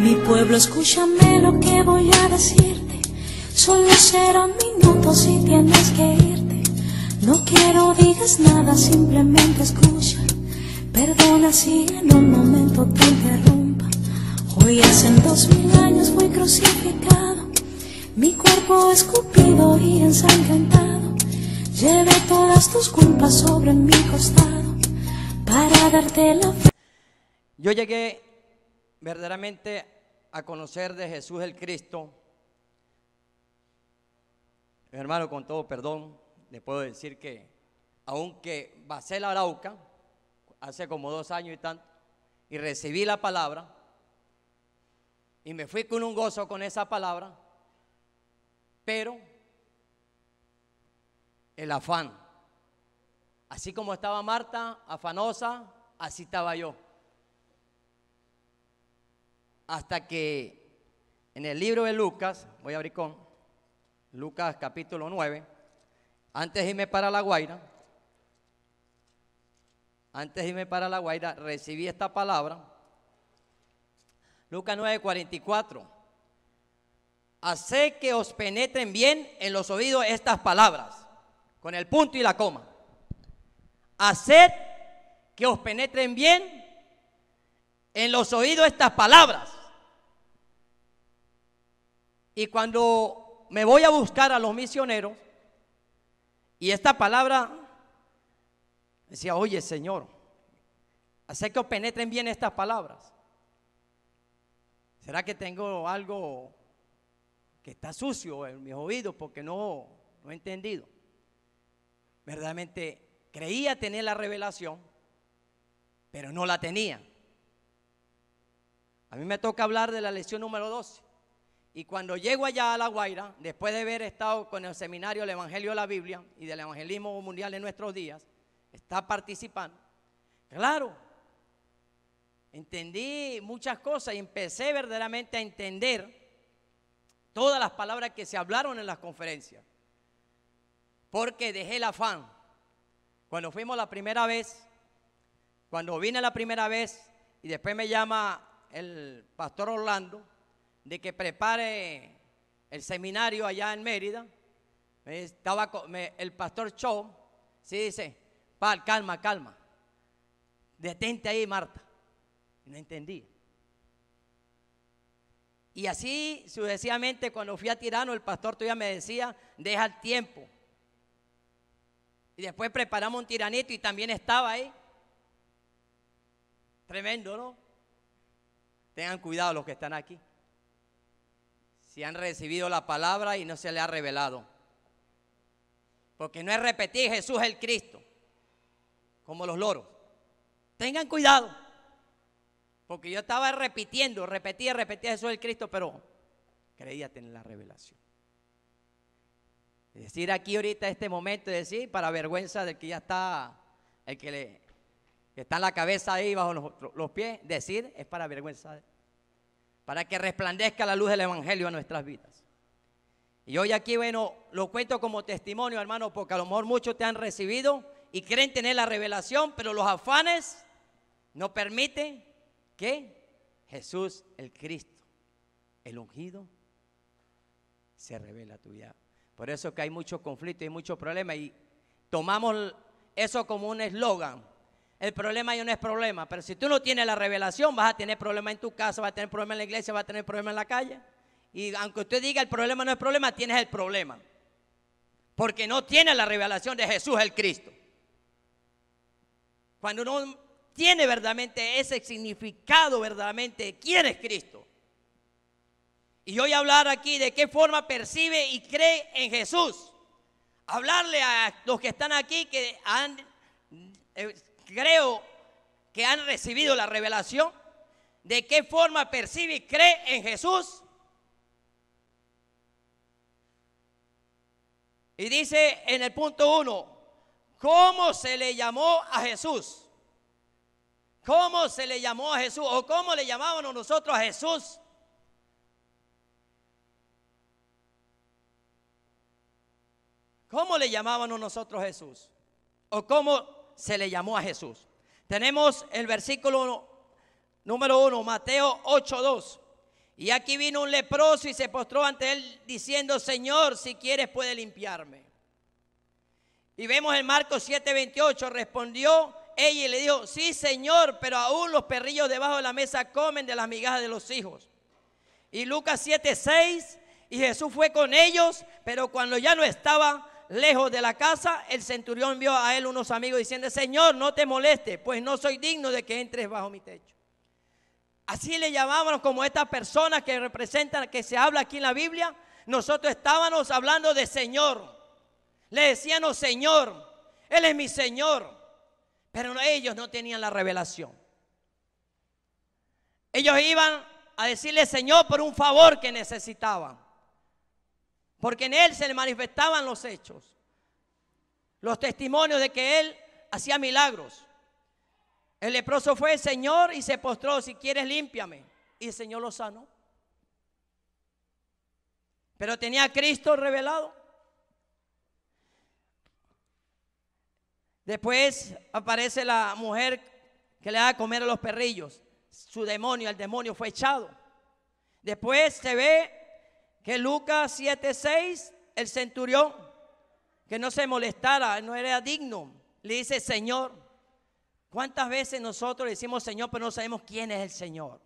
Mi pueblo, escúchame lo que voy a decirte. Solo serán minutos si tienes que irte. No quiero digas nada, simplemente escucha. Perdona si en un momento te interrumpa. Hoy hace dos mil años fui crucificado. Mi cuerpo escupido y ensangrentado. Llevé todas tus culpas sobre mi costado para darte la. Yo llegué verdaderamente a conocer de Jesús el Cristo, hermano, con todo perdón, le puedo decir que aunque basé la Arauca hace como dos años y tanto, y recibí la palabra, y me fui con un gozo con esa palabra, pero el afán, así como estaba Marta, afanosa, así estaba yo hasta que en el libro de Lucas, voy a abrir con Lucas capítulo 9, antes de irme para La Guaira, antes de irme para La Guaira, recibí esta palabra. Lucas 9, 44. Haced que os penetren bien en los oídos estas palabras, con el punto y la coma. Haced que os penetren bien en los oídos estas palabras. Y cuando me voy a buscar a los misioneros, y esta palabra decía, oye Señor, hace que penetren bien estas palabras. ¿Será que tengo algo que está sucio en mis oídos porque no, he entendido? Verdaderamente creía tener la revelación, pero no la tenía. A mí me toca hablar de la lección número 12. Y cuando llego allá a La Guaira, después de haber estado con el seminario El Evangelio de la Biblia y del Evangelismo Mundial en nuestros días, está participando. Claro, entendí muchas cosas y empecé verdaderamente a entender todas las palabras que se hablaron en las conferencias. Porque dejé el afán. Cuando fuimos la primera vez, cuando vine la primera vez y después me llama el pastor Orlando, de que prepare el seminario allá en Mérida. estaba, el pastor Cho, sí dice, Pal, calma, calma. Detente ahí, Marta. No entendí Y así sucesivamente, cuando fui a Tirano, el pastor todavía me decía, deja el tiempo. Y después preparamos un tiranito y también estaba ahí. Tremendo, ¿no? Tengan cuidado los que están aquí si han recibido la palabra y no se le ha revelado. Porque no es repetir Jesús el Cristo, como los loros. Tengan cuidado. Porque yo estaba repitiendo, repetía, repetía Jesús el Cristo, pero creía tener la revelación. Decir aquí ahorita este momento, decir para vergüenza del que ya está, el que, le, está en la cabeza ahí bajo los, los pies, decir es para vergüenza para que resplandezca la luz del Evangelio a nuestras vidas. Y hoy aquí, bueno, lo cuento como testimonio, hermano, porque a lo mejor muchos te han recibido y creen tener la revelación, pero los afanes no permiten que Jesús el Cristo, el ungido, se revela a tu vida. Por eso que hay muchos conflictos y muchos problemas y tomamos eso como un eslogan el problema yo no es problema, pero si tú no tienes la revelación, vas a tener problema en tu casa, vas a tener problema en la iglesia, vas a tener problema en la calle. Y aunque usted diga el problema no es problema, tienes el problema. Porque no tienes la revelación de Jesús el Cristo. Cuando uno tiene verdaderamente ese significado, verdaderamente, ¿quién es Cristo? Y hoy hablar aquí de qué forma percibe y cree en Jesús. Hablarle a los que están aquí que han eh, creo que han recibido la revelación, de qué forma percibe y cree en Jesús. Y dice en el punto uno ¿cómo se le llamó a Jesús? ¿Cómo se le llamó a Jesús? ¿O cómo le llamábamos nosotros a Jesús? ¿Cómo le llamábamos nosotros a Jesús? ¿O cómo se le llamó a Jesús. Tenemos el versículo número 1, Mateo 8:2. Y aquí vino un leproso y se postró ante él diciendo, Señor, si quieres puede limpiarme. Y vemos en Marcos 7:28, respondió ella y le dijo, sí Señor, pero aún los perrillos debajo de la mesa comen de las migajas de los hijos. Y Lucas 7:6, y Jesús fue con ellos, pero cuando ya no estaba, lejos de la casa, el centurión vio a él unos amigos diciendo, Señor, no te moleste, pues no soy digno de que entres bajo mi techo. Así le llamábamos como estas personas que representan, que se habla aquí en la Biblia. Nosotros estábamos hablando de Señor. Le decíamos, oh, Señor, Él es mi Señor. Pero ellos no tenían la revelación. Ellos iban a decirle, Señor, por un favor que necesitaban porque en él se le manifestaban los hechos, los testimonios de que él hacía milagros. El leproso fue, el Señor, y se postró, si quieres límpiame. Y el Señor lo sanó. Pero tenía a Cristo revelado. Después aparece la mujer que le da a comer a los perrillos. Su demonio, el demonio fue echado. Después se ve que Lucas 7:6, el centurión, que no se molestara, no era digno, le dice, Señor, ¿cuántas veces nosotros le decimos Señor, pero no sabemos quién es el Señor?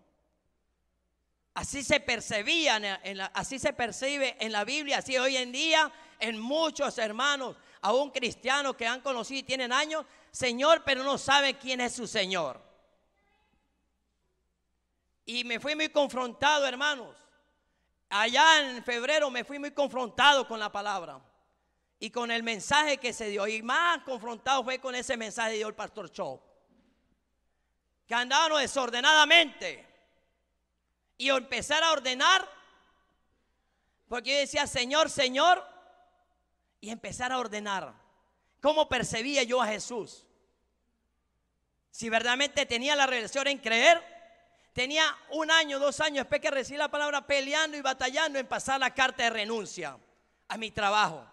Así se percibía, en así se percibe en la Biblia, así hoy en día en muchos hermanos, aún cristianos que han conocido y tienen años, Señor, pero no saben quién es su Señor. Y me fui muy confrontado, hermanos, allá en febrero me fui muy confrontado con la palabra y con el mensaje que se dio. Y más confrontado fue con ese mensaje que dio el pastor Cho. Que andaban desordenadamente. Y empezar a ordenar. Porque yo decía, Señor, Señor. Y empezar a ordenar. ¿Cómo percibía yo a Jesús? Si verdaderamente tenía la revelación en creer Tenía un año, dos años después que recibí la palabra peleando y batallando en pasar la carta de renuncia a mi trabajo.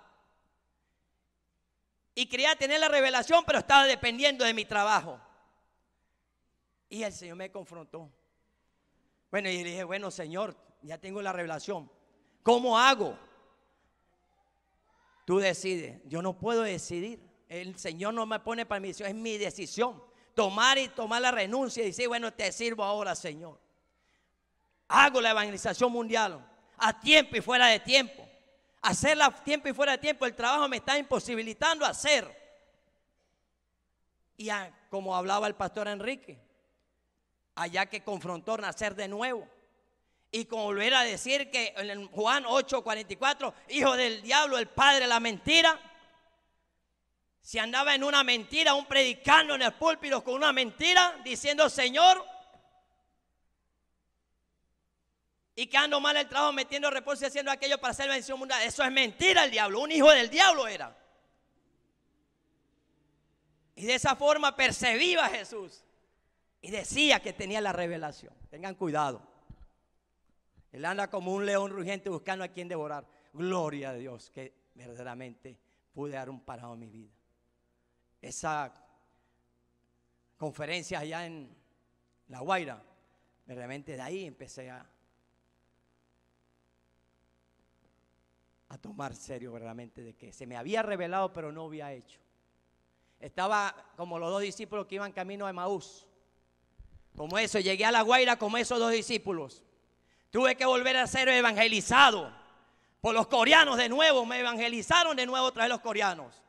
Y quería tener la revelación, pero estaba dependiendo de mi trabajo. Y el Señor me confrontó. Bueno, y le dije, bueno, Señor, ya tengo la revelación. ¿Cómo hago? Tú decides. Yo no puedo decidir. El Señor no me pone para mi decisión. Es mi decisión tomar y tomar la renuncia y decir, bueno, te sirvo ahora, Señor. Hago la evangelización mundial a tiempo y fuera de tiempo. Hacerla a tiempo y fuera de tiempo, el trabajo me está imposibilitando hacer. Y como hablaba el pastor Enrique, allá que confrontó nacer de nuevo. Y como volver a decir que en Juan 8:44, hijo del diablo, el padre la mentira, si andaba en una mentira, un predicando en el púlpito con una mentira, diciendo, Señor, y que ando mal el trabajo, metiendo reposo y haciendo aquello para ser bendición mundial, eso es mentira el diablo, un hijo del diablo era. Y de esa forma percibía a Jesús. Y decía que tenía la revelación. Tengan cuidado. Él anda como un león rugiente buscando a quien devorar. Gloria a Dios que verdaderamente pude dar un parado a mi vida esa conferencia allá en La Guaira, realmente de ahí empecé a, a tomar serio realmente de que se me había revelado pero no había hecho. Estaba como los dos discípulos que iban camino a Maús Como eso, llegué a La Guaira como esos dos discípulos. Tuve que volver a ser evangelizado por los coreanos de nuevo. Me evangelizaron de nuevo otra vez los coreanos.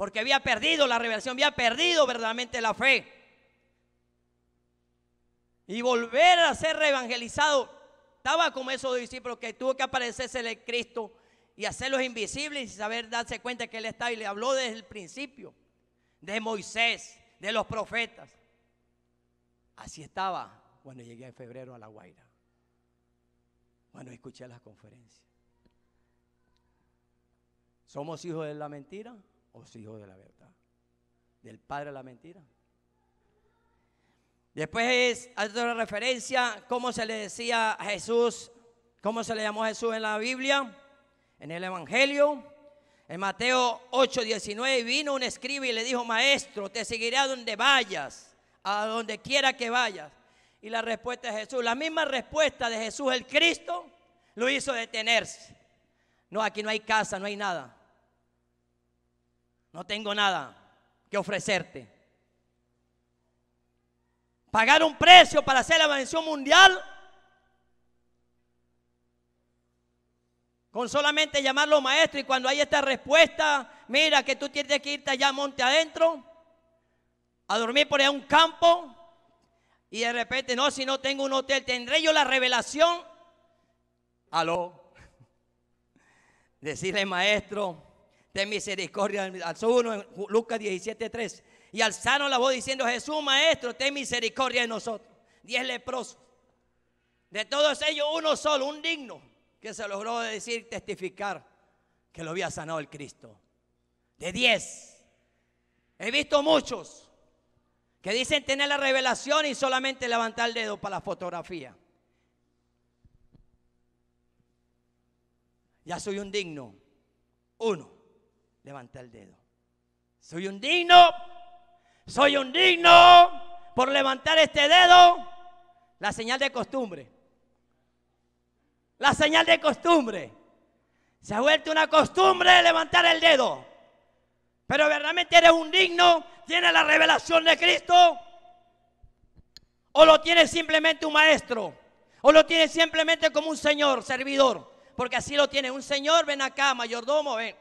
Porque había perdido la revelación, había perdido verdaderamente la fe. Y volver a ser reevangelizado estaba como esos discípulos que tuvo que aparecerse el Cristo y hacerlos invisibles y saber darse cuenta que Él estaba y le habló desde el principio, de Moisés, de los profetas. Así estaba cuando llegué en febrero a La Guaira, cuando escuché las conferencias. ¿Somos hijos de la mentira? si hijos de la verdad. Del padre de la mentira. Después hay otra referencia, cómo se le decía a Jesús, cómo se le llamó a Jesús en la Biblia, en el Evangelio. En Mateo 8, 19 vino un escriba y le dijo, maestro, te seguiré a donde vayas, a donde quiera que vayas. Y la respuesta de Jesús, la misma respuesta de Jesús el Cristo, lo hizo detenerse. No, aquí no hay casa, no hay nada. No tengo nada que ofrecerte. Pagar un precio para hacer la bendición mundial con solamente llamarlo maestro y cuando hay esta respuesta, mira que tú tienes que irte allá monte adentro, a dormir por allá un campo y de repente, no, si no tengo un hotel, tendré yo la revelación. Aló. Decirle maestro, ten misericordia. Alzó uno en Lucas 17:3. Y al sano la voz diciendo: Jesús, maestro, ten misericordia de nosotros. Diez leprosos. De todos ellos, uno solo, un digno, que se logró decir, testificar que lo había sanado el Cristo. De diez. He visto muchos que dicen tener la revelación y solamente levantar el dedo para la fotografía. Ya soy un digno. Uno levanta el dedo. Soy un digno, soy un digno por levantar este dedo. La señal de costumbre. La señal de costumbre. Se ha vuelto una costumbre levantar el dedo. Pero verdaderamente eres un digno, tienes la revelación de Cristo. O lo tienes simplemente un maestro. O lo tienes simplemente como un señor, servidor. Porque así lo tiene Un señor, ven acá, mayordomo, ven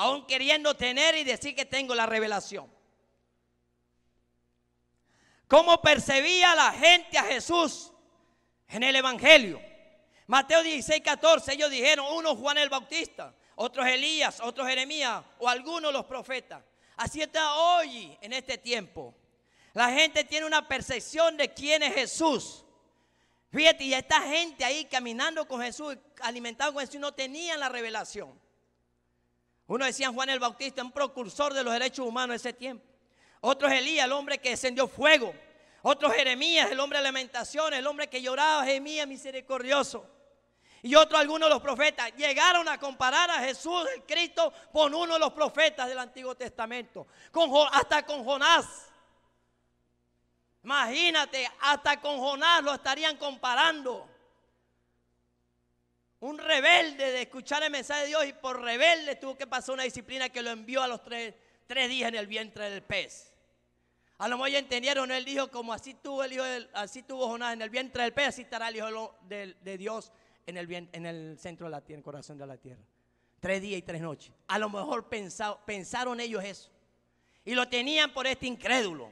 aún queriendo tener y decir que tengo la revelación. ¿Cómo percibía la gente a Jesús en el Evangelio? Mateo 16, 14, ellos dijeron, uno Juan el Bautista, otros Elías, otros Jeremías o algunos los profetas. Así está hoy en este tiempo. La gente tiene una percepción de quién es Jesús. Fíjate, y esta gente ahí caminando con Jesús, alimentado con Jesús, no tenían la revelación. Uno decía Juan el Bautista, un procursor de los derechos humanos de ese tiempo. Otro es Elías, el hombre que descendió fuego. Otro Jeremías, el hombre de lamentación, el hombre que lloraba, Jeremías misericordioso. Y otro algunos de los profetas llegaron a comparar a Jesús el Cristo con uno de los profetas del Antiguo Testamento, con, hasta con Jonás. Imagínate, hasta con Jonás lo estarían comparando. Un rebelde de escuchar el mensaje de Dios y por rebelde tuvo que pasar una disciplina que lo envió a los tres, tres días en el vientre del pez. A lo mejor ya entendieron, él dijo, como así tuvo, el hijo así tuvo Jonás en el vientre del pez, así estará el hijo de, Dios en el, en el centro de la tierra, en corazón de la tierra. Tres días y tres noches. A lo mejor pensaron ellos eso. Y lo tenían por este incrédulo.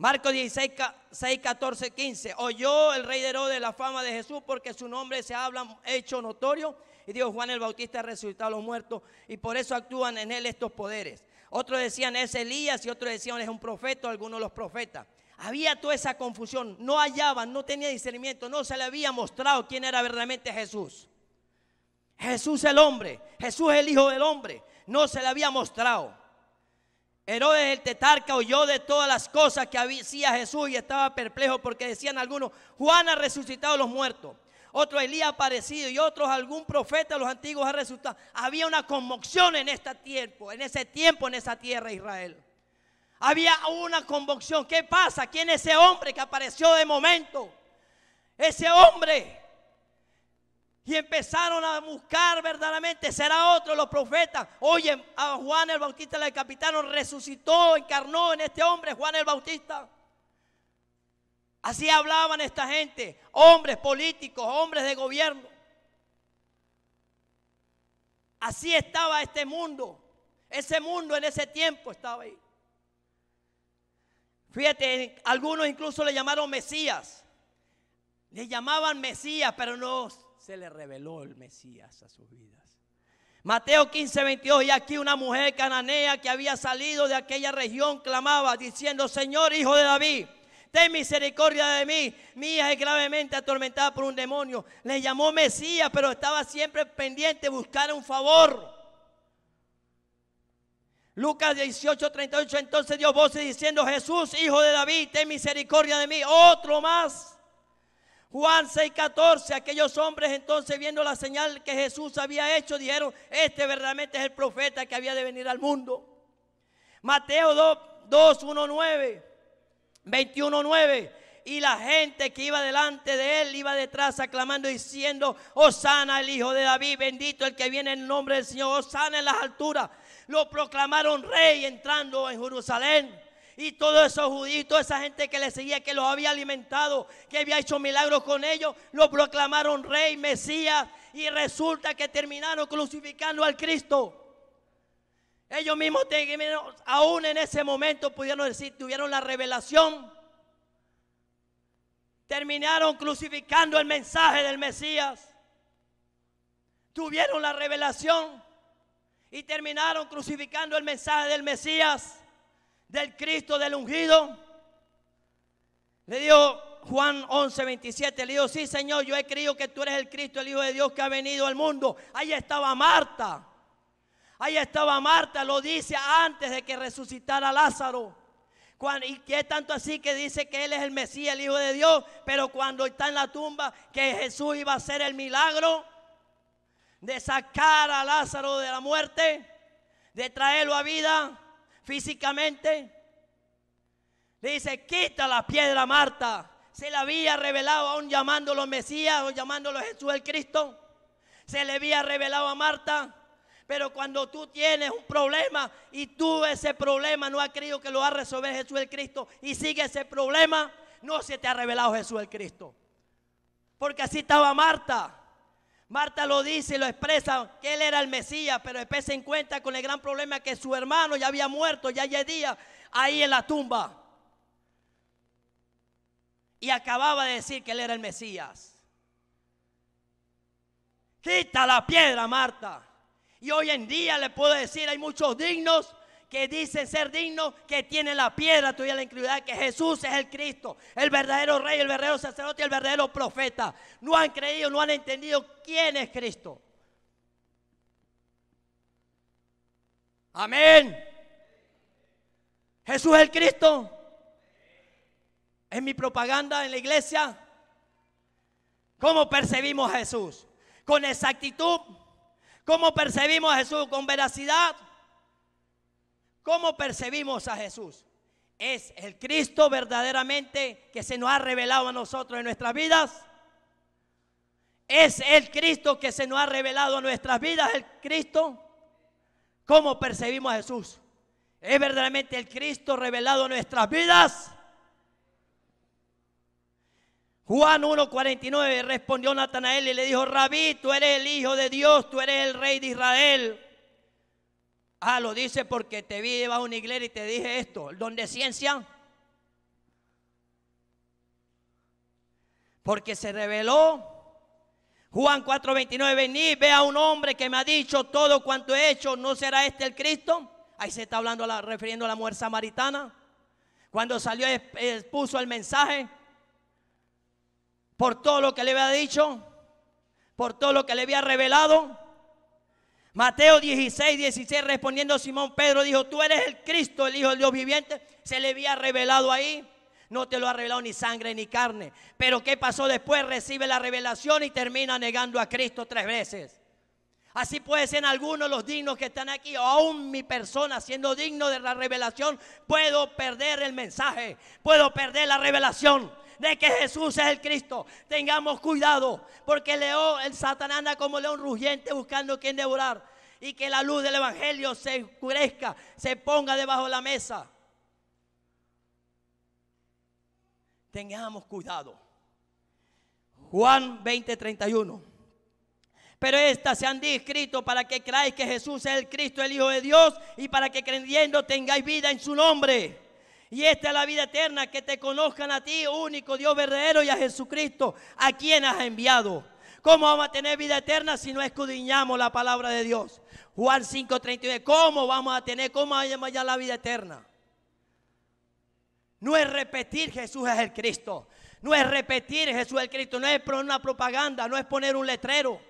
Marco 16, 6, 14, 15. Oyó el rey de Herodes la fama de Jesús porque su nombre se habla hecho notorio. Y dijo, Juan el Bautista resucitado a los muertos y por eso actúan en él estos poderes. Otros decían, es Elías y otros decían, es un profeta, alguno de los profetas. Había toda esa confusión, no hallaban, no tenía discernimiento, no se le había mostrado quién era verdaderamente Jesús. Jesús el hombre, Jesús el Hijo del Hombre, no se le había mostrado. Herodes el Tetarca oyó de todas las cosas que hacía Jesús y estaba perplejo porque decían algunos, Juan ha resucitado los muertos, otro Elías ha aparecido y otros algún profeta de los antiguos ha resucitado. Había una conmoción en este tiempo, en ese tiempo, en esa tierra Israel. Había una conmoción. ¿Qué pasa? ¿Quién es ese hombre que apareció de momento? Ese hombre y empezaron a buscar verdaderamente, será otro los profetas. Oye, a Juan el Bautista le decapitaron, resucitó, encarnó en este hombre, Juan el Bautista. Así hablaban esta gente, hombres políticos, hombres de gobierno. Así estaba este mundo. Ese mundo en ese tiempo estaba ahí. Fíjate, algunos incluso le llamaron Mesías. Le llamaban Mesías, pero no le reveló el Mesías a sus vidas. Mateo 15, 22, y aquí una mujer cananea que había salido de aquella región clamaba diciendo, Señor, hijo de David, ten misericordia de mí. mía es gravemente atormentada por un demonio. Le llamó Mesías, pero estaba siempre pendiente buscar un favor. Lucas 18, 38, entonces dio voces diciendo, Jesús, hijo de David, ten misericordia de mí. Otro más. Juan 6:14, aquellos hombres entonces viendo la señal que Jesús había hecho, dijeron, este verdaderamente es el profeta que había de venir al mundo. Mateo 2, 2 1, 9, 21, 9, Y la gente que iba delante de él iba detrás aclamando diciendo, Osana el hijo de David, bendito el que viene en nombre del Señor, Osana en las alturas. Lo proclamaron rey entrando en Jerusalén y todos esos judíos, toda esa gente que le seguía, que los había alimentado, que había hecho milagros con ellos, lo proclamaron rey, Mesías, y resulta que terminaron crucificando al Cristo. Ellos mismos, aún en ese momento, pudieron decir, tuvieron la revelación. Terminaron crucificando el mensaje del Mesías. Tuvieron la revelación y terminaron crucificando el mensaje del Mesías del Cristo del ungido? Le dijo Juan 11, 27, le dijo, sí Señor, yo he creído que tú eres el Cristo, el Hijo de Dios que ha venido al mundo. Ahí estaba Marta. Ahí estaba Marta, lo dice antes de que resucitara Lázaro. y que tanto así que dice que él es el Mesías, el Hijo de Dios, pero cuando está en la tumba, que Jesús iba a hacer el milagro de sacar a Lázaro de la muerte, de traerlo a vida físicamente. Le dice, quita la piedra Marta. Se la había revelado aún llamándolo Mesías o llamándolo Jesús el Cristo. Se le había revelado a Marta. Pero cuando tú tienes un problema y tú ese problema no has creído que lo va a resolver Jesús el Cristo y sigue ese problema, no se te ha revelado Jesús el Cristo. Porque así estaba Marta. Marta lo dice y lo expresa, que él era el Mesías, pero después se encuentra con el gran problema que su hermano ya había muerto, ya ayer día, ahí en la tumba. Y acababa de decir que él era el Mesías. Quita la piedra, Marta. Y hoy en día le puedo decir, hay muchos dignos que dice ser digno, que tiene la piedra tuya la incredulidad, que Jesús es el Cristo, el verdadero rey, el verdadero sacerdote el verdadero profeta. No han creído, no han entendido quién es Cristo. Amén. Jesús es el Cristo. En mi propaganda en la iglesia, ¿cómo percibimos a Jesús? Con exactitud. ¿Cómo percibimos a Jesús? Con veracidad. ¿Cómo percibimos a Jesús? ¿Es el Cristo verdaderamente que se nos ha revelado a nosotros en nuestras vidas? ¿Es el Cristo que se nos ha revelado a nuestras vidas el Cristo? ¿Cómo percibimos a Jesús? ¿Es verdaderamente el Cristo revelado en nuestras vidas? Juan 1.49 respondió Natanael y le dijo, Rabí, tú eres el Hijo de Dios, tú eres el Rey de Israel. Ah, lo dice porque te vi iba una iglesia y te dije esto. Donde ciencia. Porque se reveló. Juan 4:29, vení ve a un hombre que me ha dicho todo cuanto he hecho, ¿no será este el Cristo? Ahí se está hablando, refiriendo a la mujer samaritana. Cuando salió expuso el mensaje por todo lo que le había dicho, por todo lo que le había revelado. Mateo 16, 16, respondiendo Simón Pedro, dijo, tú eres el Cristo, el Hijo del Dios viviente. Se le había revelado ahí. No te lo ha revelado ni sangre ni carne. Pero ¿qué pasó después? Recibe la revelación y termina negando a Cristo tres veces. Así puede ser algunos los dignos que están aquí, o aún mi persona siendo digno de la revelación, puedo perder el mensaje, puedo perder la revelación de que Jesús es el Cristo. Tengamos cuidado, porque leo el Satanás anda como león rugiente buscando quien devorar y que la luz del Evangelio se oscurezca, se ponga debajo de la mesa. Tengamos cuidado. Juan 20, Pero estas se han descrito para que creáis que Jesús es el Cristo, el Hijo de Dios, y para que creyendo tengáis vida en su nombre. Y esta es la vida eterna, que te conozcan a ti, único Dios verdadero, y a Jesucristo, a quien has enviado. ¿Cómo vamos a tener vida eterna si no escudriñamos la palabra de Dios? Juan 5:39, ¿cómo vamos a tener, cómo vamos a la vida eterna? No es repetir Jesús es el Cristo. No es repetir Jesús es el Cristo. No es poner una propaganda. No es poner un letrero.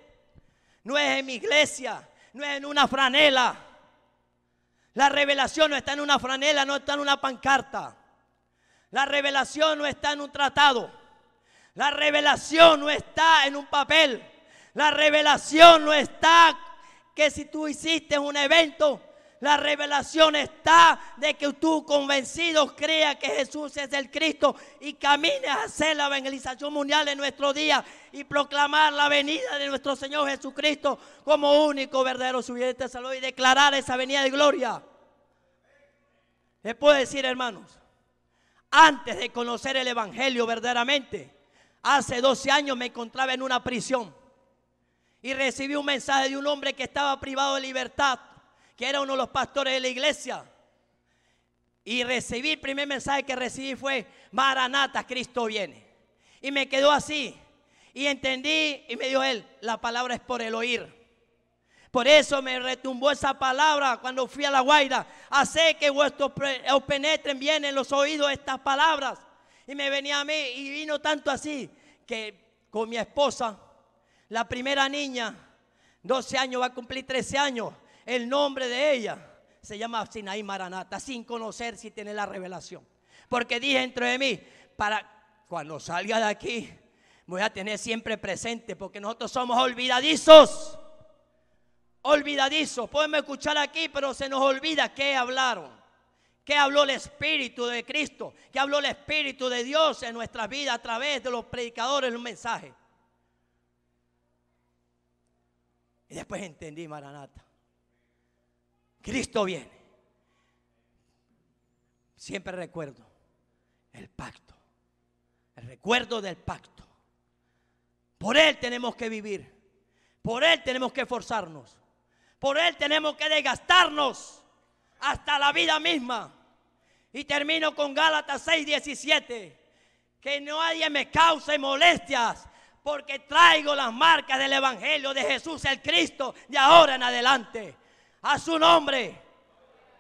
No es en mi iglesia. No es en una franela. La revelación no está en una franela, no está en una pancarta. La revelación no está en un tratado. La revelación no está en un papel. La revelación no está que si tú hiciste un evento, la revelación está de que tú convencido creas que Jesús es el Cristo y camines a hacer la evangelización mundial en nuestro día y proclamar la venida de nuestro Señor Jesucristo como único verdadero de salud y declarar esa venida de gloria. Les puedo decir, hermanos, antes de conocer el Evangelio verdaderamente, hace 12 años me encontraba en una prisión y recibí un mensaje de un hombre que estaba privado de libertad que era uno de los pastores de la iglesia. Y recibí el primer mensaje que recibí fue, Maranata, Cristo viene. Y me quedó así. Y entendí y me dijo él, la palabra es por el oír. Por eso me retumbó esa palabra cuando fui a la guaira. Hace que vuestros os penetren bien en los oídos estas palabras. Y me venía a mí y vino tanto así que con mi esposa, la primera niña, 12 años, va a cumplir 13 años. El nombre de ella se llama Sinaí Maranata, sin conocer si tiene la revelación. Porque dije dentro de mí, para cuando salga de aquí, voy a tener siempre presente, porque nosotros somos olvidadizos. Olvidadizos. pueden escuchar aquí, pero se nos olvida qué hablaron. ¿Qué habló el Espíritu de Cristo? ¿Qué habló el Espíritu de Dios en nuestras vidas a través de los predicadores, los mensaje. Y después entendí, Maranata. Cristo viene. Siempre recuerdo el pacto. El recuerdo del pacto. Por Él tenemos que vivir. Por Él tenemos que esforzarnos. Por Él tenemos que desgastarnos hasta la vida misma. Y termino con Gálatas 6:17. Que no nadie me cause molestias porque traigo las marcas del Evangelio de Jesús el Cristo de ahora en adelante a su nombre,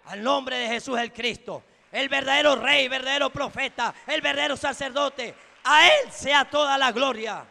al nombre de Jesús el Cristo, el verdadero rey, verdadero profeta, el verdadero sacerdote. A Él sea toda la gloria.